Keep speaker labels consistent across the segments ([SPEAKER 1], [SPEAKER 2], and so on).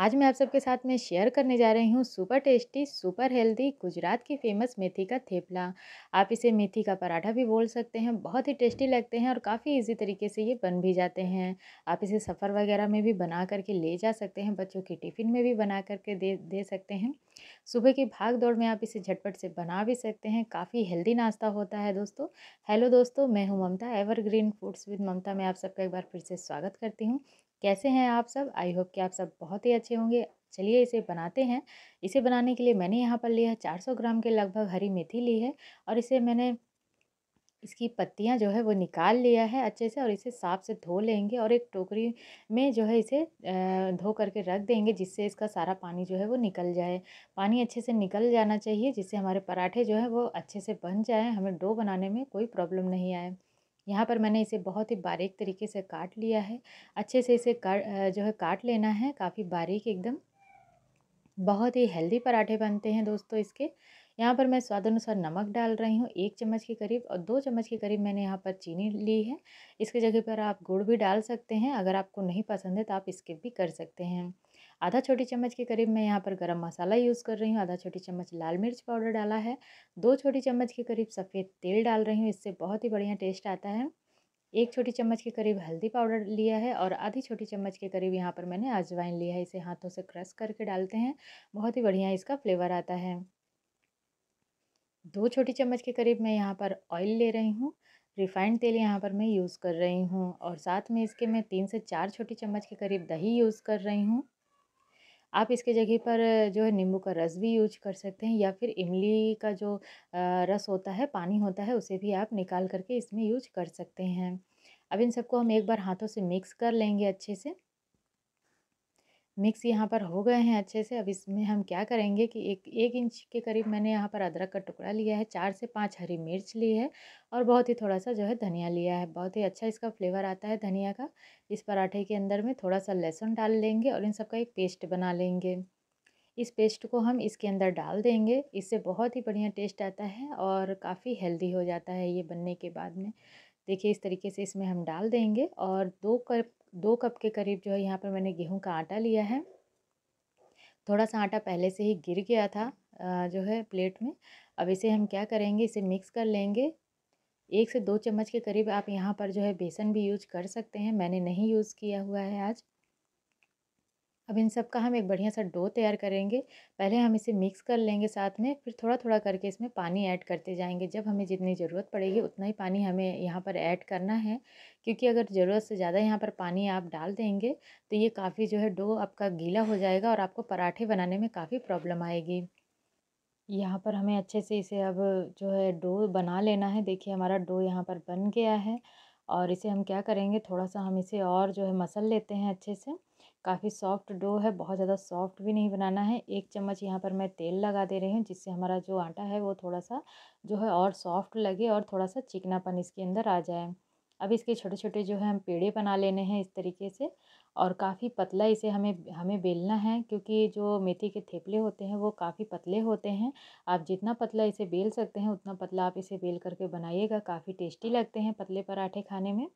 [SPEAKER 1] आज मैं आप सबके साथ में शेयर करने जा रही हूँ super tasty super healthy Gujarat की फेमस मेथी का थेपला आप इसे मेथी का पराठा भी बोल सकते हैं बहुत ही टेस्टी लगते हैं और काफ़ी इजी तरीके से ये बन भी जाते हैं आप इसे सफ़र वगैरह में भी बना करके ले जा सकते हैं बच्चों के टिफ़िन में भी बना करके दे दे सकते हैं सुबह की भाग दौड़ में आप इसे झटपट से बना भी सकते हैं काफ़ी हेल्दी नाश्ता होता है दोस्तों हेलो दोस्तों मैं हूँ Mamta Evergreen Foods with Mamta में आप सबका एक बार फिर से स्वागत करती हूँ कैसे हैं आप सब आई होप कि आप सब बहुत ही अच्छे होंगे चलिए इसे बनाते हैं इसे बनाने के लिए मैंने यहाँ पर लिया है सौ ग्राम के लगभग हरी मेथी ली है और इसे मैंने इसकी पत्तियाँ जो है वो निकाल लिया है अच्छे से और इसे साफ़ से धो लेंगे और एक टोकरी में जो है इसे धो करके रख देंगे जिससे इसका सारा पानी जो है वो निकल जाए पानी अच्छे से निकल जाना चाहिए जिससे हमारे पराठे जो है वो अच्छे से बन जाए हमें डो बनाने में कोई प्रॉब्लम नहीं आए यहाँ पर मैंने इसे बहुत ही बारीक तरीके से काट लिया है अच्छे से इसे काट जो है काट लेना है काफ़ी बारीक एकदम बहुत ही हेल्दी पराठे बनते हैं दोस्तों इसके यहाँ पर मैं स्वाद अनुसार नमक डाल रही हूँ एक चम्मच के करीब और दो चम्मच के करीब मैंने यहाँ पर चीनी ली है इसके जगह पर आप गुड़ भी डाल सकते हैं अगर आपको नहीं पसंद है तो आप स्किप भी कर सकते हैं आधा छोटी चम्मच के करीब मैं यहाँ पर गरम मसाला यूज़ कर रही हूँ आधा छोटी चम्मच लाल मिर्च पाउडर डाला है दो छोटी चम्मच के करीब सफ़ेद तेल डाल रही हूँ इससे बहुत ही बढ़िया टेस्ट आता है एक छोटी चम्मच के करीब हल्दी पाउडर लिया है और आधी छोटी चम्मच के करीब यहाँ पर मैंने अजवाइन लिया है इसे हाथों से क्रश करके डालते हैं बहुत ही बढ़िया इसका फ्लेवर आता है दो छोटी चम्मच के करीब मैं यहाँ पर ऑयल ले रही हूँ रिफाइंड तेल यहाँ पर मैं यूज़ कर रही हूँ और साथ में इसके मैं तीन से चार छोटी चम्मच के करीब दही यूज़ कर रही हूँ आप इसके जगह पर जो है नींबू का रस भी यूज कर सकते हैं या फिर इमली का जो रस होता है पानी होता है उसे भी आप निकाल करके इसमें यूज कर सकते हैं अब इन सबको हम एक बार हाथों से मिक्स कर लेंगे अच्छे से मिक्स यहाँ पर हो गए हैं अच्छे से अब इसमें हम क्या करेंगे कि एक एक इंच के करीब मैंने यहाँ पर अदरक का टुकड़ा लिया है चार से पाँच हरी मिर्च ली है और बहुत ही थोड़ा सा जो है धनिया लिया है बहुत ही अच्छा इसका फ्लेवर आता है धनिया का इस पराठे के अंदर में थोड़ा सा लहसुन डाल लेंगे और इन सब का एक पेस्ट बना लेंगे इस पेस्ट को हम इसके अंदर डाल देंगे इससे बहुत ही बढ़िया टेस्ट आता है और काफ़ी हेल्दी हो जाता है ये बनने के बाद में देखिए इस तरीके से इसमें हम डाल देंगे और दो कप दो कप के करीब जो है यहाँ पर मैंने गेहूँ का आटा लिया है थोड़ा सा आटा पहले से ही गिर गया था जो है प्लेट में अब इसे हम क्या करेंगे इसे मिक्स कर लेंगे एक से दो चम्मच के करीब आप यहाँ पर जो है बेसन भी यूज कर सकते हैं मैंने नहीं यूज़ किया हुआ है आज अब इन सब का हम एक बढ़िया सा डो तैयार करेंगे पहले हम इसे मिक्स कर लेंगे साथ में फिर थोड़ा थोड़ा करके इसमें पानी ऐड करते जाएंगे जब हमें जितनी ज़रूरत पड़ेगी उतना ही पानी हमें यहाँ पर ऐड करना है क्योंकि अगर ज़रूरत से ज़्यादा यहाँ पर पानी आप डाल देंगे तो ये काफ़ी जो है डो आपका गीला हो जाएगा और आपको पराठे बनाने में काफ़ी प्रॉब्लम आएगी यहाँ पर हमें अच्छे से इसे अब जो है डो बना लेना है देखिए हमारा डो यहाँ पर बन गया है और इसे हम क्या करेंगे थोड़ा सा हम इसे और जो है मसल लेते हैं अच्छे से काफ़ी सॉफ्ट डो है बहुत ज़्यादा सॉफ्ट भी नहीं बनाना है एक चम्मच यहाँ पर मैं तेल लगा दे रही हूँ जिससे हमारा जो आटा है वो थोड़ा सा जो है और सॉफ्ट लगे और थोड़ा सा चिकनापन इसके अंदर आ जाए अब इसके छोटे छोटे जो है हम पेड़े बना लेने हैं इस तरीके से और काफ़ी पतला इसे हमें हमें बेलना है क्योंकि जो मेथी के थेपले होते हैं वो काफ़ी पतले होते हैं आप जितना पतला इसे बेल सकते हैं उतना पतला आप इसे बेल करके बनाइएगा काफ़ी टेस्टी लगते हैं पतले पराठे खाने में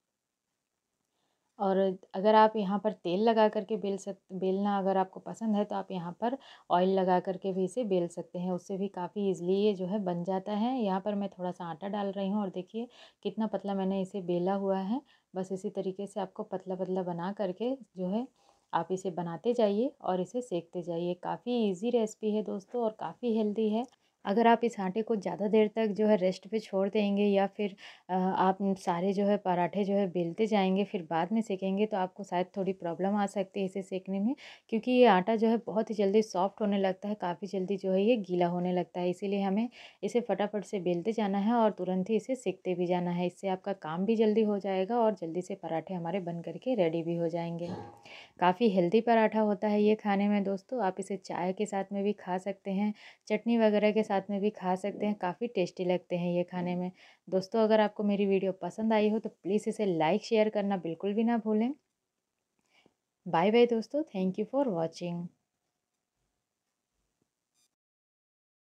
[SPEAKER 1] और अगर आप यहाँ पर तेल लगा करके बेल सक बेलना अगर आपको पसंद है तो आप यहाँ पर ऑयल लगा करके भी इसे बेल सकते हैं उससे भी काफ़ी ईजिली ये जो है बन जाता है यहाँ पर मैं थोड़ा सा आटा डाल रही हूँ और देखिए कितना पतला मैंने इसे बेला हुआ है बस इसी तरीके से आपको पतला पतला बना करके जो है आप इसे बनाते जाइए और इसे सेकते जाइए काफ़ी इजी रेसिपी है दोस्तों और काफ़ी हेल्दी है अगर आप इस आटे को ज़्यादा देर तक जो है रेस्ट पे छोड़ देंगे या फिर आप सारे जो है पराठे जो है बेलते जाएंगे फिर बाद में सेकेंगे तो आपको शायद थोड़ी प्रॉब्लम आ सकती है इसे सेकने में क्योंकि ये आटा जो है बहुत ही जल्दी सॉफ्ट होने लगता है काफ़ी जल्दी जो है ये गीला होने लगता है इसीलिए हमें इसे फटाफट से बेलते जाना है और तुरंत ही इसे सेकते भी जाना है इससे आपका काम भी जल्दी हो जाएगा और जल्दी से पराठे हमारे बन करके रेडी भी हो जाएंगे काफ़ी हेल्दी पराठा होता है ये खाने में दोस्तों आप इसे चाय के साथ में भी खा सकते हैं चटनी वगैरह के साथ में भी खा सकते हैं काफ़ी टेस्टी लगते हैं ये खाने में दोस्तों अगर आपको मेरी वीडियो पसंद आई हो तो प्लीज़ इसे लाइक शेयर करना बिल्कुल भी ना भूलें बाय बाय दोस्तों थैंक यू फॉर वॉचिंग